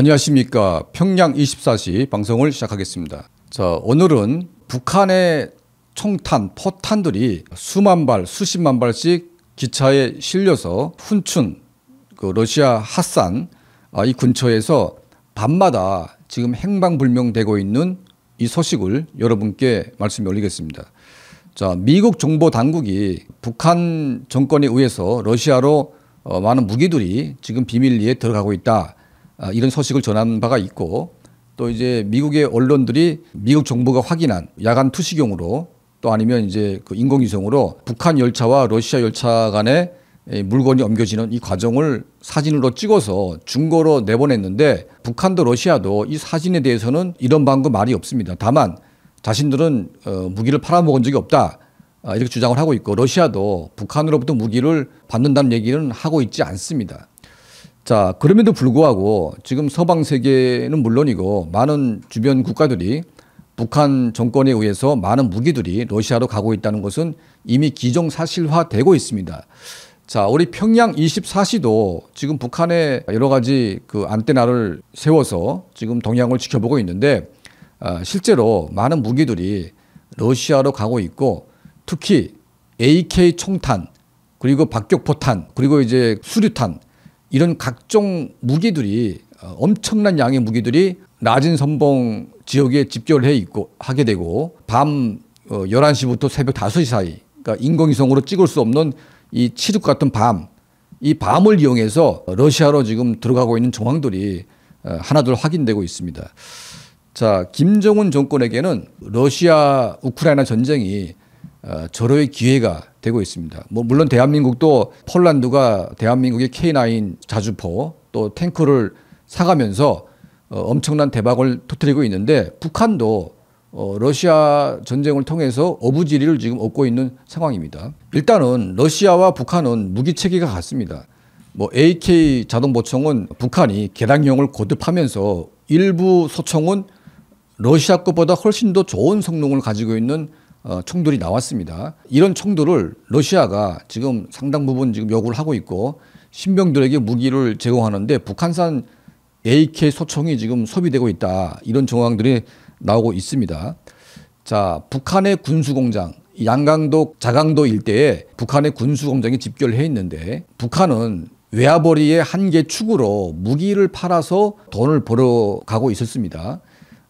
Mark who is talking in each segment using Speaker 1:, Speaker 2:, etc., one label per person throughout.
Speaker 1: 안녕하십니까. 평양 24시 방송을 시작하겠습니다. 자, 오늘은 북한의 총탄, 포탄들이 수만 발, 수십만 발씩 기차에 실려서 훈춘, 그 러시아 핫산 아, 이 근처에서 밤마다 지금 행방불명되고 있는 이 소식을 여러분께 말씀해 올리겠습니다. 자, 미국 정보 당국이 북한 정권에 의해서 러시아로 어, 많은 무기들이 지금 비밀리에 들어가고 있다. 아, 이런 소식을 전한 바가 있고 또 이제 미국의 언론들이 미국 정부가 확인한 야간 투시경으로 또 아니면 이제 그 인공위성으로 북한 열차와 러시아 열차 간에 물건이 옮겨지는 이 과정을 사진으로 찍어서 중고로 내보냈는데 북한도 러시아도 이 사진에 대해서는 이런 방법 말이 없습니다. 다만 자신들은 어, 무기를 팔아먹은 적이 없다. 아, 이렇게 주장을 하고 있고 러시아도 북한으로부터 무기를 받는다는 얘기는 하고 있지 않습니다. 자, 그럼에도 불구하고 지금 서방 세계는 물론이고 많은 주변 국가들이 북한 정권에 의해서 많은 무기들이 러시아로 가고 있다는 것은 이미 기정사실화되고 있습니다. 자, 우리 평양 24시도 지금 북한의 여러 가지 그 안테나를 세워서 지금 동향을 지켜보고 있는데 아, 실제로 많은 무기들이 러시아로 가고 있고 특히 AK 총탄 그리고 박격포탄 그리고 이제 수류탄 이런 각종 무기들이 어, 엄청난 양의 무기들이 낮은 선봉 지역에 집결해 있고 하게 되고 밤 11시부터 어, 새벽 5시 사이 그러니까 인공위성으로 찍을 수 없는 이치흑 같은 밤, 이 밤을 이용해서 러시아로 지금 들어가고 있는 정황들이 어, 하나둘 확인되고 있습니다. 자, 김정은 정권에게는 러시아 우크라이나 전쟁이 어, 절호의 기회가 되고 있습니다. 뭐 물론 대한민국도 폴란드가 대한민국의 K9 자주포 또 탱크를 사가면서 어, 엄청난 대박을 터뜨리고 있는데 북한도 어, 러시아 전쟁을 통해서 어부지리를 지금 얻고 있는 상황입니다. 일단은 러시아와 북한은 무기 체계가 같습니다. 뭐 AK 자동 보청은 북한이 개량형을 고급하면서 일부 소총은 러시아 것보다 훨씬 더 좋은 성능을 가지고 있는 어, 총돌이 나왔습니다. 이런 총돌을 러시아가 지금 상당 부분 지금 요구를 하고 있고 신병들에게 무기를 제공하는데 북한산 AK 소총이 지금 소비되고 있다. 이런 정황들이 나오고 있습니다. 자, 북한의 군수공장, 양강도, 자강도 일대에 북한의 군수공장이 집결해 있는데 북한은 외화벌이의 한계 축으로 무기를 팔아서 돈을 벌어가고 있었습니다.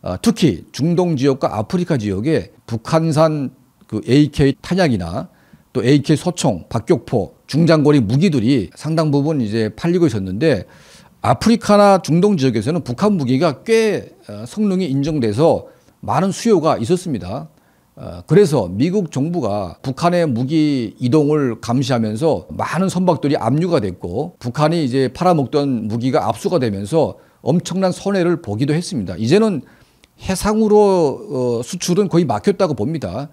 Speaker 1: 아, 특히 중동 지역과 아프리카 지역에 북한산 그 AK 탄약이나 또 AK 소총, 박격포, 중장거리 무기들이 상당 부분 이제 팔리고 있었는데 아프리카나 중동 지역에서는 북한 무기가 꽤 어, 성능이 인정돼서 많은 수요가 있었습니다. 어, 그래서 미국 정부가 북한의 무기 이동을 감시하면서 많은 선박들이 압류가 됐고 북한이 이제 팔아먹던 무기가 압수가 되면서 엄청난 손해를 보기도 했습니다. 이제는 해상으로 어, 수출은 거의 막혔다고 봅니다.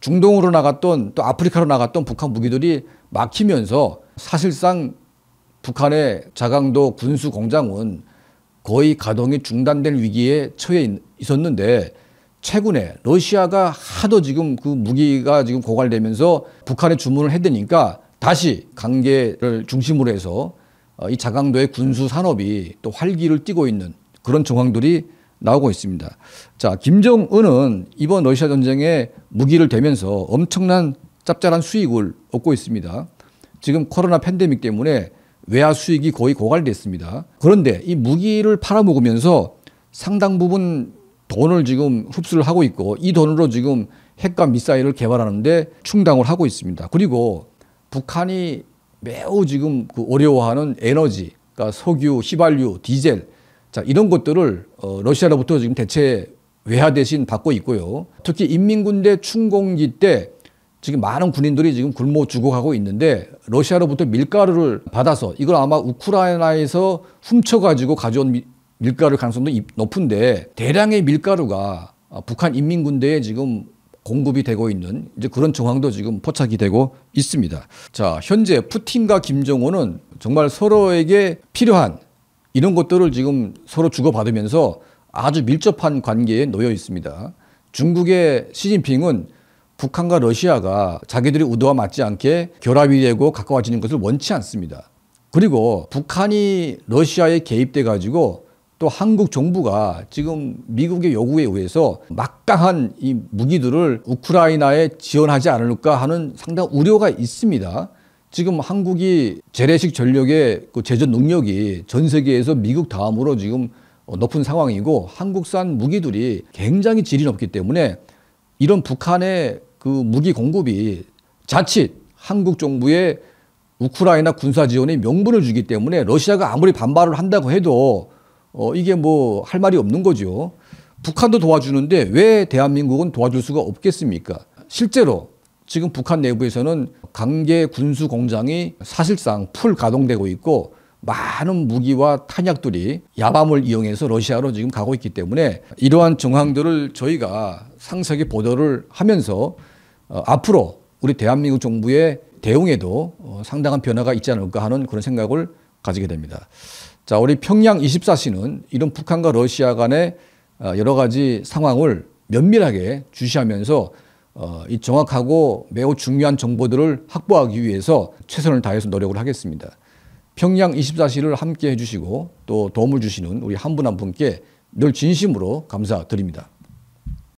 Speaker 1: 중동으로 나갔던 또 아프리카로 나갔던 북한 무기들이 막히면서 사실상 북한의 자강도 군수 공장은 거의 가동이 중단될 위기에 처해 있었는데 최근에 러시아가 하도 지금 그 무기가 지금 고갈되면서 북한에 주문을 해대니까 다시 강계를 중심으로 해서 어, 이 자강도의 군수 산업이 또 활기를 띠고 있는 그런 정황들이 나오고 있습니다. 자, 김정은은 이번 러시아 전쟁에 무기를 대면서 엄청난 짭짤한 수익을 얻고 있습니다. 지금 코로나 팬데믹 때문에 외화 수익이 거의 고갈됐습니다. 그런데 이 무기를 팔아먹으면서 상당 부분 돈을 지금 흡수를 하고 있고 이 돈으로 지금 핵과 미사일을 개발하는데 충당을 하고 있습니다. 그리고 북한이 매우 지금 그 어려워하는 에너지, 그러니까 석유, 휘발유, 디젤 자, 이런 것들을 어, 러시아로부터 지금 대체 외화 대신 받고 있고요. 특히 인민군대 충공기 때 지금 많은 군인들이 지금 굶어 죽어가고 있는데 러시아로부터 밀가루를 받아서 이걸 아마 우크라이나에서 훔쳐가지고 가져온 밀가루 가능성도 높은데 대량의 밀가루가 어, 북한 인민군대에 지금 공급이 되고 있는 이제 그런 정황도 지금 포착이 되고 있습니다. 자, 현재 푸틴과 김정은은 정말 서로에게 필요한 이런 것들을 지금 서로 주고받으면서 아주 밀접한 관계에 놓여 있습니다. 중국의 시진핑은 북한과 러시아가 자기들이 우도와 맞지 않게 결합이 되고 가까워지는 것을 원치 않습니다. 그리고 북한이 러시아에 개입돼 가지고 또 한국 정부가 지금 미국의 요구에 의해서 막강한 이 무기들을 우크라이나에 지원하지 않을까 하는 상당 우려가 있습니다. 지금 한국이 재래식 전력의 그 제전 능력이 전 세계에서 미국 다음으로 지금 높은 상황이고 한국산 무기들이 굉장히 질이 높기 때문에 이런 북한의 그 무기 공급이 자칫 한국 정부의 우크라이나 군사 지원에 명분을 주기 때문에 러시아가 아무리 반발을 한다고 해도 어 이게 뭐 할 말이 없는 거죠. 북한도 도와주는데 왜 대한민국은 도와줄 수가 없겠습니까? 실제로 지금 북한 내부에서는 강계 군수 공장이 사실상 풀 가동되고 있고 많은 무기와 탄약들이 야밤을 이용해서 러시아로 지금 가고 있기 때문에 이러한 정황들을 저희가 상세하게 보도를 하면서 어, 앞으로 우리 대한민국 정부의 대응에도 어, 상당한 변화가 있지 않을까 하는 그런 생각을 가지게 됩니다. 자, 우리 평양 24시는 이런 북한과 러시아 간의 어, 여러 가지 상황을 면밀하게 주시하면서 어, 이 정확하고 매우 중요한 정보들을 확보하기 위해서 최선을 다해서 노력을 하겠습니다. 평양 24시를 함께 해주시고 또 도움을 주시는 우리 한 분한 한 분께 늘 진심으로 감사드립니다.